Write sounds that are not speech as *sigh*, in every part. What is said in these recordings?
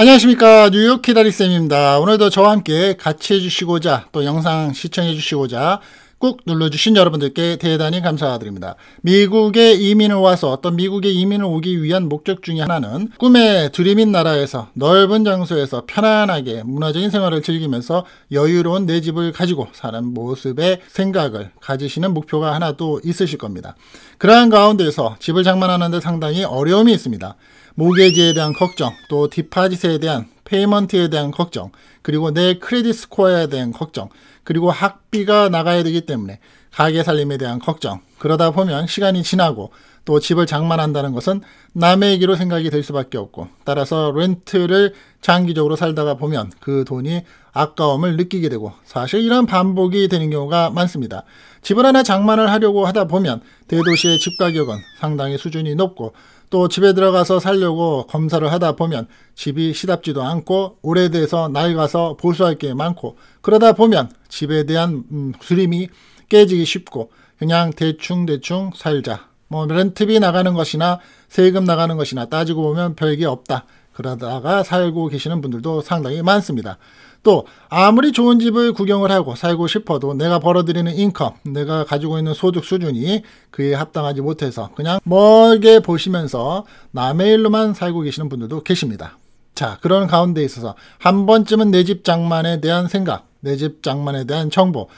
안녕하십니까 뉴욕 키다리쌤입니다. 오늘도 저와 함께 같이 해주시고자 또 영상 시청해주시고자 꾹 눌러주신 여러분들께 대단히 감사드립니다. 미국에 이민을 와서 어떤 미국에 이민을 오기 위한 목적 중에 하나는 꿈의 드림인 나라에서 넓은 장소에서 편안하게 문화적인 생활을 즐기면서 여유로운 내 집을 가지고 사는 모습의 생각을 가지시는 목표가 하나 또 있으실 겁니다. 그러한 가운데서 집을 장만하는데 상당히 어려움이 있습니다. 모게지에 대한 걱정, 또 디파짓에 대한 페이먼트에 대한 걱정, 그리고 내 크레딧 스코어에 대한 걱정, 그리고 학비가 나가야 되기 때문에 가게 살림에 대한 걱정. 그러다 보면 시간이 지나고 또 집을 장만한다는 것은 남의 얘기로 생각이 될 수밖에 없고 따라서 렌트를 장기적으로 살다가 보면 그 돈이 아까움을 느끼게 되고 사실 이런 반복이 되는 경우가 많습니다. 집을 하나 장만을 하려고 하다 보면 대도시의 집 가격은 상당히 수준이 높고 또 집에 들어가서 살려고 검사를 하다 보면 집이 시답지도 않고 오래돼서 낡아서 보수할 게 많고 그러다 보면 집에 대한 음, 수림이 깨지기 쉽고 그냥 대충대충 살자. 뭐 렌트비 나가는 것이나 세금 나가는 것이나 따지고 보면 별게 없다. 그러다가 살고 계시는 분들도 상당히 많습니다. 또 아무리 좋은 집을 구경을 하고 살고 싶어도 내가 벌어들이는 인컴, 내가 가지고 있는 소득 수준이 그에 합당하지 못해서 그냥 멀게 보시면서 남의 일로만 살고 계시는 분들도 계십니다. 자, 그런 가운데 있어서 한 번쯤은 내 집 장만에 대한 생각, 내 집 장만에 대한 정보,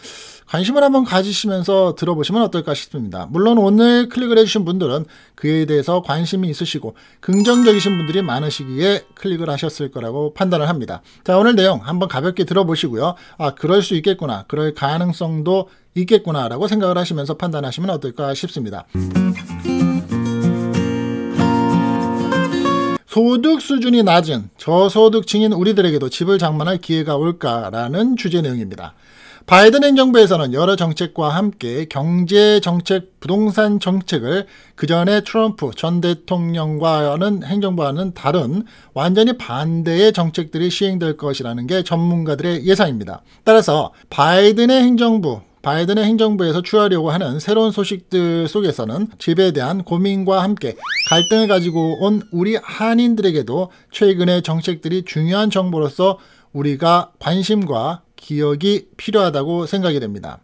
관심을 한번 가지시면서 들어보시면 어떨까 싶습니다. 물론 오늘 클릭을 해주신 분들은 그에 대해서 관심이 있으시고 긍정적이신 분들이 많으시기에 클릭을 하셨을 거라고 판단을 합니다. 자 오늘 내용 한번 가볍게 들어보시고요. 아 그럴 수 있겠구나. 그럴 가능성도 있겠구나 라고 생각을 하시면서 판단하시면 어떨까 싶습니다. 소득 수준이 낮은 저소득층인 우리들에게도 집을 장만할 기회가 올까라는 주제 내용입니다. 바이든 행정부에서는 여러 정책과 함께 경제 정책, 부동산 정책을 그 전에 트럼프 전 대통령과는 행정부와는 다른 완전히 반대의 정책들이 시행될 것이라는 게 전문가들의 예상입니다. 따라서 바이든의 행정부, 바이든의 행정부에서 추하려고 하는 새로운 소식들 속에서는 집에 대한 고민과 함께 갈등을 가지고 온 우리 한인들에게도 최근의 정책들이 중요한 정보로서 우리가 관심과 기억이 필요하다고 생각이 됩니다.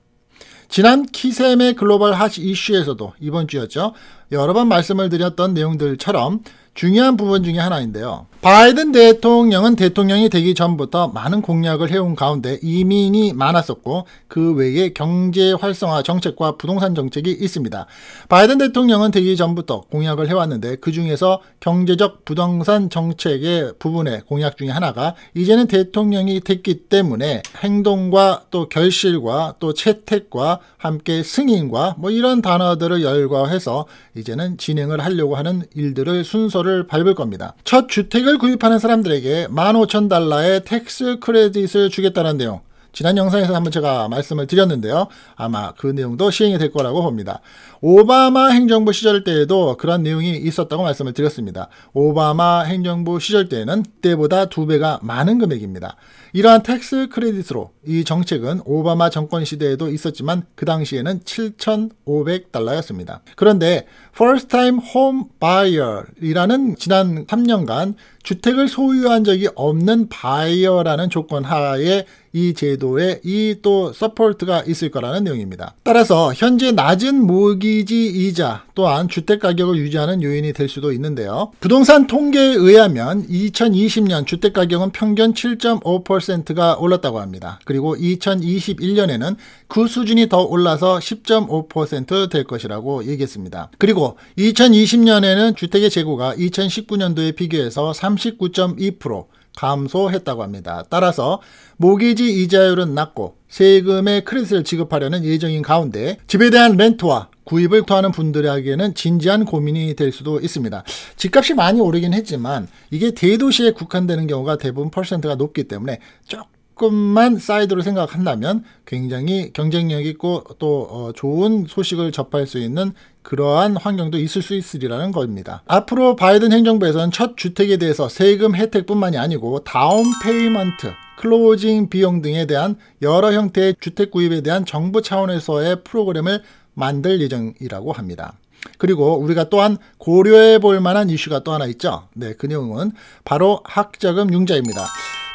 지난 키샘의 글로벌 핫 이슈에서도 이번 주였죠. 여러 번 말씀을 드렸던 내용들처럼 중요한 부분 중에 하나인데요. 바이든 대통령은 대통령이 되기 전부터 많은 공약을 해온 가운데 이민이 많았었고 그 외에 경제 활성화 정책과 부동산 정책이 있습니다. 바이든 대통령은 되기 전부터 공약을 해왔는데 그 중에서 경제적 부동산 정책의 부분의 공약 중에 하나가 이제는 대통령이 됐기 때문에 행동과 또 결실과 또 채택과 함께 승인과 뭐 이런 단어들을 열거해서 이제는 진행을 하려고 하는 일들을 순서를 밟을 겁니다. 첫 주택 주식을 구입하는 사람들에게 15,000달러의 텍스 크레딧을 주겠다는 내용. 지난 영상에서 한번 제가 말씀을 드렸는데요. 아마 그 내용도 시행이 될 거라고 봅니다. 오바마 행정부 시절 때에도 그런 내용이 있었다고 말씀을 드렸습니다. 오바마 행정부 시절 때에는 때보다 두 배가 많은 금액입니다. 이러한 텍스 크레딧으로 이 정책은 오바마 정권 시대에도 있었지만 그 당시에는 7,500달러였습니다. 그런데 First Time Home Buyer이라는 지난 3년간 주택을 소유한 적이 없는 바이어라는 조건 하에 이 제도에 이 또 서포트가 있을 거라는 내용입니다. 따라서 현재 낮은 모기지 이자 또한 주택 가격을 유지하는 요인이 될 수도 있는데요. 부동산 통계에 의하면 2020년 주택 가격은 평균 7.5%가 올랐다고 합니다. 그리고 그리고 2021년에는 그 수준이 더 올라서 10.5%될 것이라고 얘기했습니다. 그리고 2020년에는 주택의 재고가 2019년도에 비교해서 39.2% 감소했다고 합니다. 따라서 모기지 이자율은 낮고 세금의 크레딧을 지급하려는 예정인 가운데 집에 대한 렌트와 구입을 토하는 분들에게는 진지한 고민이 될 수도 있습니다. 집값이 많이 오르긴 했지만 이게 대도시에 국한되는 경우가 대부분 퍼센트가 높기 때문에 조금 조금만 사이드로 생각한다면 굉장히 경쟁력 있고 또어 좋은 소식을 접할 수 있는 그러한 환경도 있을 수 있으리라는 겁니다. 앞으로 바이든 행정부에서는 첫 주택에 대해서 세금 혜택뿐만이 아니고 다운 페이먼트, 클로징 비용 등에 대한 여러 형태의 주택 구입에 대한 정부 차원에서의 프로그램을 만들 예정이라고 합니다. 그리고 우리가 또한 고려해 볼 만한 이슈가 또 하나 있죠. 네, 그 내용은 바로 학자금 융자입니다.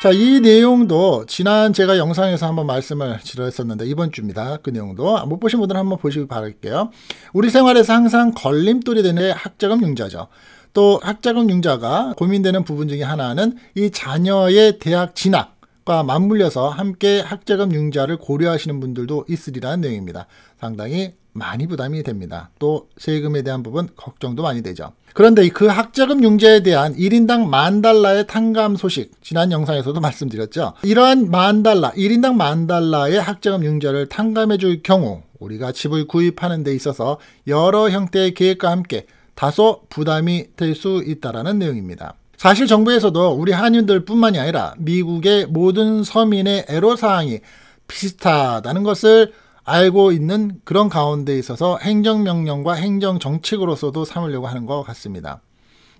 자, 이 내용도 지난 제가 영상에서 한번 말씀을 드렸었는데 이번 주입니다. 그 내용도 못 보신 분들은 한번 보시기 바랄게요. 우리 생활에서 항상 걸림돌이 되는 학자금 융자죠. 또 학자금 융자가 고민되는 부분 중에 하나는 이 자녀의 대학 진학 과 맞물려서 함께 학자금 융자를 고려하시는 분들도 있으리라는 내용입니다. 상당히 많이 부담이 됩니다. 또 세금에 대한 부분 걱정도 많이 되죠. 그런데 그 학자금 융자에 대한 1인당 만 달러의 탕감 소식 지난 영상에서도 *laughs* 말씀드렸죠. 이러한 만 달러, 1인당 만 달러의 학자금 융자를 탕감해 줄 경우 우리가 집을 구입하는 데 있어서 여러 형태의 계획과 함께 다소 부담이 될 수 있다라는 내용입니다. 사실 정부에서도 우리 한인들뿐만이 아니라 미국의 모든 서민의 애로사항이 비슷하다는 것을 알고 있는 그런 가운데 있어서 행정명령과 행정정책으로서도 삼으려고 하는 것 같습니다.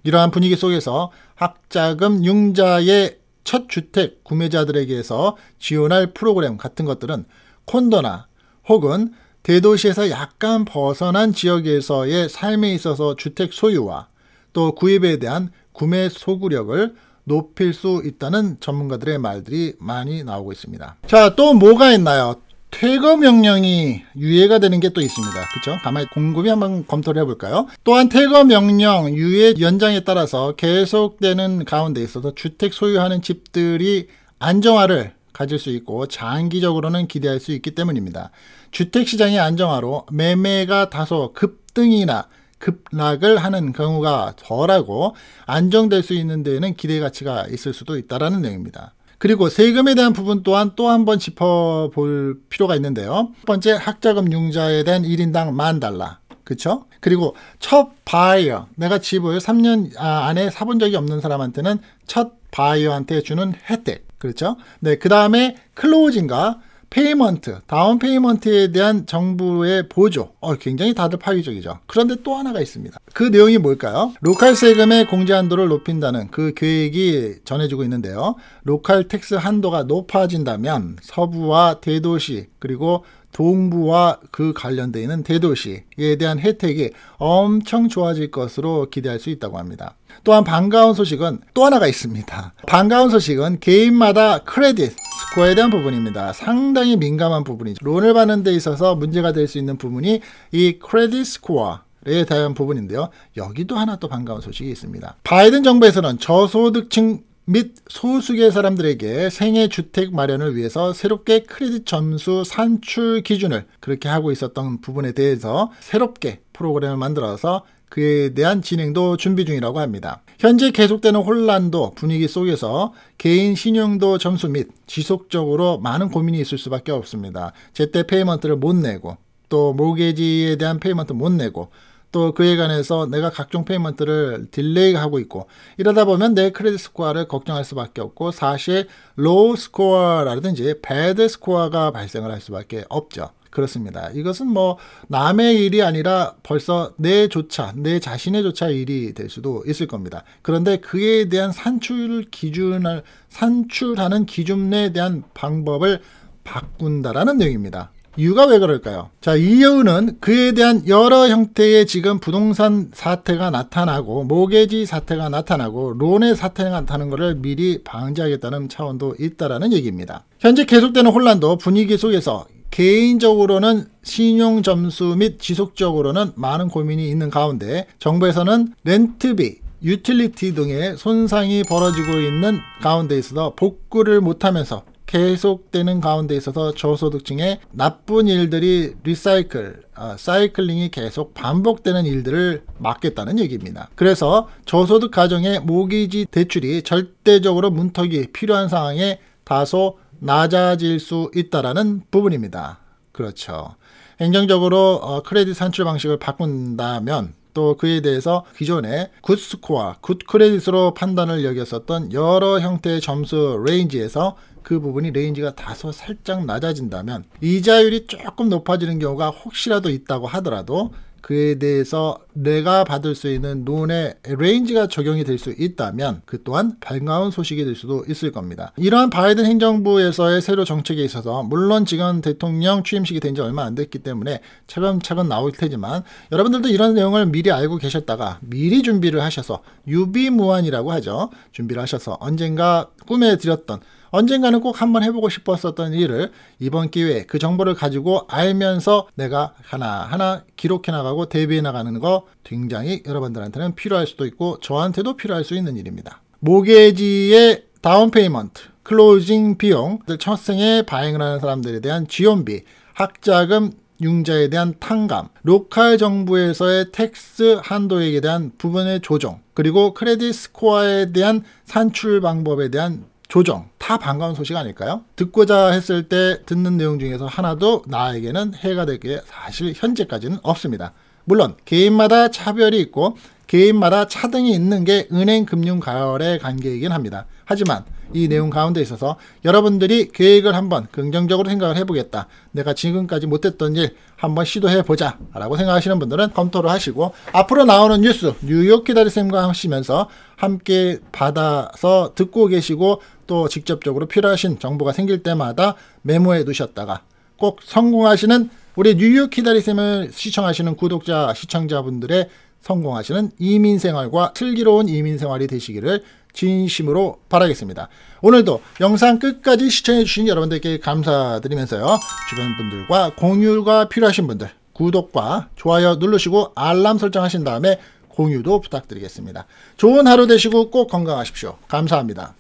이러한 분위기 속에서 학자금 융자의 첫 주택 구매자들에게서 지원할 프로그램 같은 것들은 콘도나 혹은 대도시에서 약간 벗어난 지역에서의 삶에 있어서 주택 소유와 또 구입에 대한 구매 소구력을 높일 수 있다는 전문가들의 말들이 많이 나오고 있습니다. 자, 또 뭐가 있나요? 퇴거 명령이 유예가 되는 게 또 있습니다. 그쵸 가만히 곰곰이 한번 검토를 해볼까요? 또한 퇴거 명령 유예 연장에 따라서 계속되는 가운데 있어서 주택 소유하는 집들이 안정화를 가질 수 있고 장기적으로는 기대할 수 있기 때문입니다. 주택시장의 안정화로 매매가 다소 급등이나 급락을 하는 경우가 덜하고 안정될 수 있는 데에는 기대 가치가 있을 수도 있다라는 내용입니다. 그리고 세금에 대한 부분 또한 또 한 번 짚어볼 필요가 있는데요. 첫 번째 학자금 융자에 대한 1인당 만 달러. 그렇죠? 그리고 첫 바이어, 내가 집을 3년 아, 안에 사본 적이 없는 사람한테는 첫 바이어한테 주는 혜택. 그렇죠? 네, 그 다음에 클로징과 페이먼트, 다운 페이먼트에 대한 정부의 보조. 어, 굉장히 다들 파괴적이죠 그런데 또 하나가 있습니다. 그 내용이 뭘까요? 로컬 세금의 공제 한도를 높인다는 그 계획이 전해지고 있는데요. 로컬 텍스 한도가 높아진다면 서부와 대도시 그리고 동부와 그 관련되어 있는 대도시에 대한 혜택이 엄청 좋아질 것으로 기대할 수 있다고 합니다. 또한 반가운 소식은 또 하나가 있습니다. 반가운 소식은 개인마다 크레딧, 거에 대한 부분입니다. 상당히 민감한 부분이죠. 론을 받는 데 있어서 문제가 될 수 있는 부분이 이 크레딧 스코어 에 대한 부분인데요. 여기도 하나 또 반가운 소식이 있습니다. 바이든 정부에서는 저소득층 및 소수계 사람들에게 생애 주택 마련을 위해서 새롭게 크레딧 점수 산출 기준을 그렇게 하고 있었던 부분에 대해서 새롭게 프로그램을 만들어서 그에 대한 진행도 준비 중이라고 합니다. 현재 계속되는 혼란도 분위기 속에서 개인 신용도 점수 및 지속적으로 많은 고민이 있을 수밖에 없습니다. 제때 페이먼트를 못 내고 또 모게지에 대한 페이먼트 못 내고 또 그에 관해서 내가 각종 페이먼트를 딜레이하고 있고 이러다 보면 내 크레딧 스코어를 걱정할 수밖에 없고 사실 로우 스코어라든지 배드 스코어가 발생을 할 수밖에 없죠. 그렇습니다. 이것은 뭐 남의 일이 아니라 벌써 내조차 내 자신의 조차 일이 될 수도 있을 겁니다. 그런데 그에 대한 산출 기준을 산출하는 기준에 대한 방법을 바꾼다라는 내용입니다. 이유가 왜 그럴까요? 자, 이이유는 그에 대한 여러 형태의 지금 부동산 사태가 나타나고 모계지 사태가 나타나고 론의 사태가 나타나는 것을 미리 방지하겠다는 차원도 있다라는 얘기입니다. 현재 계속되는 혼란도 분위기 속에서 개인적으로는 신용 점수 및 지속적으로는 많은 고민이 있는 가운데 정부에서는 렌트비, 유틸리티 등의 손상이 벌어지고 있는 가운데 있어서 복구를 못하면서 계속되는 가운데 있어서 저소득층의 나쁜 일들이 리사이클, 아, 사이클링이 계속 반복되는 일들을 막겠다는 얘기입니다. 그래서 저소득 가정의 모기지 대출이 절대적으로 문턱이 필요한 상황에 다소 낮아질 수 있다라는 부분입니다. 그렇죠. 행정적으로 어, 크레딧 산출 방식을 바꾼다면 또 그에 대해서 기존의 굿스코어, 굿크레딧으로 판단을 여겼었던 여러 형태의 점수 레인지에서 그 부분이 레인지가 다소 살짝 낮아진다면 이자율이 조금 높아지는 경우가 혹시라도 있다고 하더라도 그에 대해서 내가 받을 수 있는 논의 레인지가 적용이 될 수 있다면 그 또한 반가운 소식이 될 수도 있을 겁니다. 이러한 바이든 행정부에서의 새로 정책에 있어서 물론 지금 대통령 취임식이 된 지 얼마 안 됐기 때문에 차근차근 나올 테지만 여러분들도 이런 내용을 미리 알고 계셨다가 미리 준비를 하셔서 유비무환이라고 하죠. 준비를 하셔서 언젠가 꿈에 드렸던 언젠가는 꼭 한번 해보고 싶었었던 일을 이번 기회에 그 정보를 가지고 알면서 내가 하나하나 기록해 나가고 대비해 나가는 거 굉장히 여러분들한테는 필요할 수도 있고 저한테도 필요할 수 있는 일입니다. 모계지의 다운 페이먼트, 클로징 비용, 첫 생에 바행을 하는 사람들에 대한 지원비, 학자금, 융자에 대한 탕감, 로컬 정부에서의 텍스 한도액에 대한 부분의 조정, 그리고 크레딧 스코어에 대한 산출 방법에 대한 조정 다 반가운 소식 아닐까요? 듣고자 했을 때 듣는 내용 중에서 하나도 나에게는 해가 될 게 사실 현재까지는 없습니다. 물론 개인마다 차별이 있고 개인마다 차등이 있는 게 은행 금융 가열의 관계이긴 합니다. 하지만 이 내용 가운데 있어서 여러분들이 계획을 한번 긍정적으로 생각을 해보겠다. 내가 지금까지 못했던 일 한번 시도해보자 라고 생각하시는 분들은 검토를 하시고 앞으로 나오는 뉴스 뉴욕 기다리쌤과 하시면서 함께 받아서 듣고 계시고 또 직접적으로 필요하신 정보가 생길 때마다 메모해 두셨다가 꼭 성공하시는 우리 뉴욕 기다리쌤을 시청하시는 구독자 시청자분들의 성공하시는 이민생활과 슬기로운 이민생활이 되시기를 진심으로 바라겠습니다. 오늘도 영상 끝까지 시청해주신 여러분들께 감사드리면서요. 주변 분들과 공유가 필요하신 분들 구독과 좋아요 누르시고 알람 설정하신 다음에 공유도 부탁드리겠습니다. 좋은 하루 되시고 꼭 건강하십시오. 감사합니다.